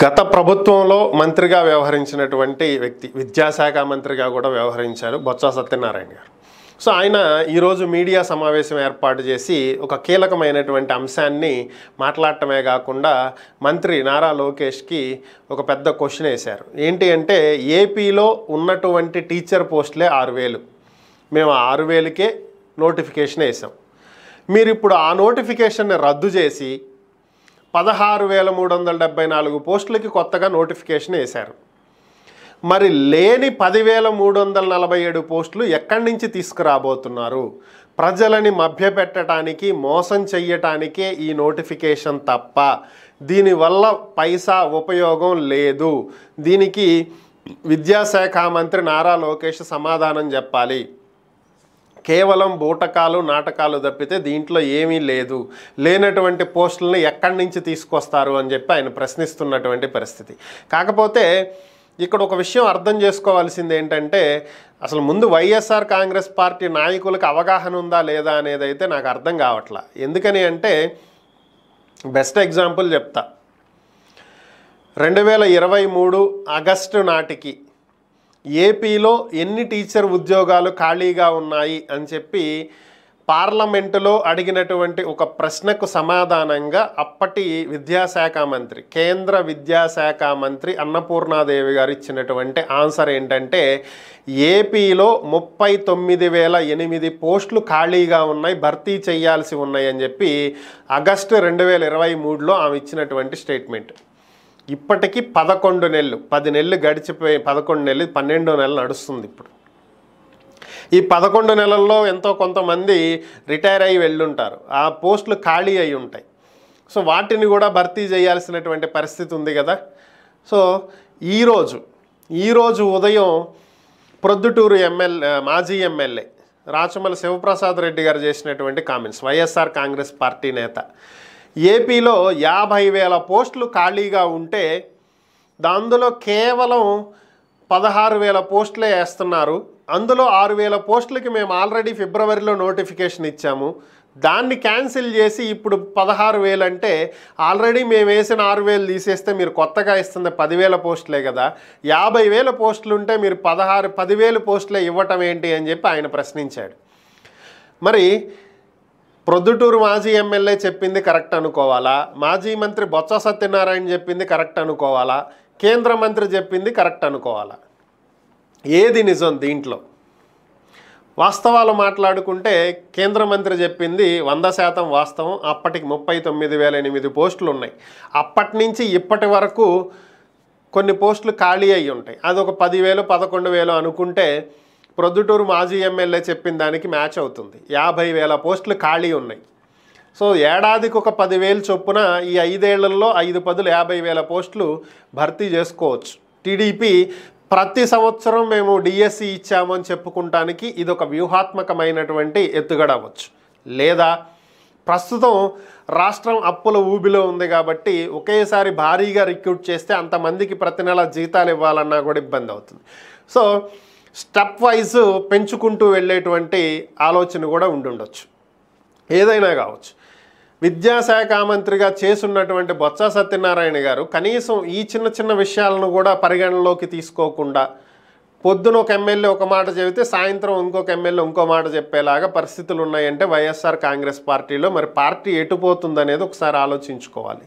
గత ప్రభుత్వంలో మంత్రిగా వ్యవహరించినటువంటి వ్యక్తి విద్యాశాఖ మంత్రిగా కూడా వ్యవహరించారు బొత్స సత్యనారాయణ గారు సో ఆయన ఈరోజు మీడియా సమావేశం ఏర్పాటు చేసి ఒక కీలకమైనటువంటి అంశాన్ని మాట్లాడటమే కాకుండా మంత్రి నారా లోకేష్కి ఒక పెద్ద క్వశ్చన్ వేశారు ఏంటి అంటే ఏపీలో ఉన్నటువంటి టీచర్ పోస్టులే ఆరు వేలు మేము ఆరు వేలకే నోటిఫికేషన్ వేసాం మీరు ఇప్పుడు ఆ నోటిఫికేషన్ని రద్దు చేసి పదహారు వేల మూడు వందల డెబ్బై నాలుగు పోస్టులకి కొత్తగా నోటిఫికేషన్ వేశారు మరి లేని పదివేల మూడు వందల నలభై ఏడు పోస్టులు ఎక్కడి నుంచి తీసుకురాబోతున్నారు ప్రజలని మభ్యపెట్టడానికి మోసం చెయ్యటానికే ఈ నోటిఫికేషన్ తప్ప దీనివల్ల పైసా ఉపయోగం లేదు దీనికి విద్యాశాఖ మంత్రి నారా లోకేష్ సమాధానం చెప్పాలి కేవలం బూటకాలు నాటకాలు తప్పితే దీంట్లో ఏమీ లేదు లేనటువంటి పోస్టులను ఎక్కడి నుంచి తీసుకొస్తారు అని చెప్పి ఆయన ప్రశ్నిస్తున్నటువంటి పరిస్థితి కాకపోతే ఇక్కడ ఒక విషయం అర్థం చేసుకోవాల్సింది ఏంటంటే అసలు ముందు వైఎస్ఆర్ కాంగ్రెస్ పార్టీ నాయకులకు అవగాహన ఉందా లేదా అనేది అయితే నాకు అర్థం కావట్లా ఎందుకని అంటే బెస్ట్ ఎగ్జాంపుల్ చెప్తా రెండు వేల ఇరవై మూడు ఆగస్టు నాటికి ఏపీలో ఎన్ని టీచర్ ఉద్యోగాలు ఖాళీగా ఉన్నాయి అని చెప్పి పార్లమెంటులో అడిగినటువంటి ఒక ప్రశ్నకు సమాధానంగా అప్పటి విద్యాశాఖ మంత్రి కేంద్ర విద్యాశాఖ మంత్రి అన్నపూర్ణాదేవి గారు ఇచ్చినటువంటి ఆన్సర్ ఏంటంటే ఏపీలో ముప్పై తొమ్మిది వేల ఎనిమిది పోస్టులు ఖాళీగా ఉన్నాయి భర్తీ చేయాల్సి ఉన్నాయని చెప్పి ఆగస్టు రెండు వేల ఇరవై మూడులో ఆమె ఇచ్చినటువంటి స్టేట్మెంట్ ఇప్పటికీ పదకొండు నెలలు పది నెలలు గడిచిపోయి పదకొండు నెలలు పన్నెండో నెల నడుస్తుంది ఇప్పుడు ఈ పదకొండు నెలల్లో ఎంతో కొంతమంది రిటైర్ అయ్యి వెళ్ళుంటారు ఆ పోస్టులు ఖాళీ అయి ఉంటాయి సో వాటిని కూడా భర్తీ చేయాల్సినటువంటి పరిస్థితి ఉంది కదా సో ఈరోజు ఈరోజు ఉదయం ప్రొద్దుటూరు ఎమ్మెల్యే మాజీ ఎమ్మెల్యే రాచమల శివప్రసాద్ రెడ్డి గారు చేసినటువంటి కామెంట్స్ వైఎస్ఆర్ కాంగ్రెస్ పార్టీ నేత ఏపీలో యాభై వేల పోస్టులు ఖాళీగా ఉంటే అందులో కేవలం పదహారు వేల పోస్టులే వేస్తున్నారు అందులో ఆరు వేల పోస్టులకి మేము ఆల్రెడీ ఫిబ్రవరిలో నోటిఫికేషన్ ఇచ్చాము దాన్ని క్యాన్సిల్ చేసి ఇప్పుడు పదహారు వేలు అంటే ఆల్రెడీ మేము వేసిన ఆరు వేలు తీసేస్తే మీరు కొత్తగా ఇస్తుంది పదివేల పోస్టులే కదా యాభై వేల పోస్టులు ఉంటే మీరు పదహారు పదివేలు పోస్టులే ఇవ్వటం ఏంటి అని చెప్పి ఆయన ప్రశ్నించాడు మరి ప్రొద్దుటూరు మాజీ ఎమ్మెల్యే చెప్పింది కరెక్ట్ అనుకోవాలా మాజీ మంత్రి బొత్స సత్యనారాయణ చెప్పింది కరెక్ట్ అనుకోవాలా కేంద్ర మంత్రి చెప్పింది కరెక్ట్ అనుకోవాలా ఏది నిజం దీంట్లో వాస్తవాలు మాట్లాడుకుంటే కేంద్ర మంత్రి చెప్పింది వంద శాతం వాస్తవం అప్పటికి ముప్పై తొమ్మిది వేల ఎనిమిది పోస్టులు ఉన్నాయి అప్పటి నుంచి ఇప్పటి వరకు కొన్ని పోస్టులు ఖాళీ అయి ఉంటాయి అది ఒక పదివేలు పదకొండు వేలు అనుకుంటే ప్రొద్దుటూరు మాజీ ఎమ్మెల్యే చెప్పిన దానికి మ్యాచ్ అవుతుంది యాభై వేల పోస్టులు ఖాళీ ఉన్నాయి సో ఏడాదికి ఒక పదివేలు చొప్పున ఈ ఐదేళ్లలో ఐదు పదులు యాభై వేల పోస్టులు భర్తీ చేసుకోవచ్చు టీడీపీ ప్రతి సంవత్సరం మేము డిఎస్సి ఇచ్చామని చెప్పుకుంటానికి ఇది ఒక వ్యూహాత్మకమైనటువంటి ఎత్తుగడ అవ్వచ్చు లేదా ప్రస్తుతం రాష్ట్రం అప్పుల ఊబిలో ఉంది కాబట్టి ఒకేసారి భారీగా రిక్రూట్ చేస్తే అంతమందికి ప్రతి నెల జీతాలు ఇవ్వాలన్నా కూడా ఇబ్బంది అవుతుంది సో స్టెప్ వైజ్ పెంచుకుంటూ వెళ్ళేటువంటి ఆలోచన కూడా ఉండుండొచ్చు ఏదైనా కావచ్చు విద్యాశాఖ మంత్రిగా చేసున్నటువంటి బొత్స సత్యనారాయణ గారు కనీసం ఈ చిన్న చిన్న విషయాలను కూడా పరిగణలోకి తీసుకోకుండా పొద్దున ఒక ఎమ్మెల్యే ఒక మాట చెబితే సాయంత్రం ఇంకొక ఎమ్మెల్యే ఇంకో మాట చెప్పేలాగా పరిస్థితులు ఉన్నాయంటే వైఎస్ఆర్ కాంగ్రెస్ పార్టీలో మరి పార్టీ ఎటుపోతుందనేది ఒకసారి ఆలోచించుకోవాలి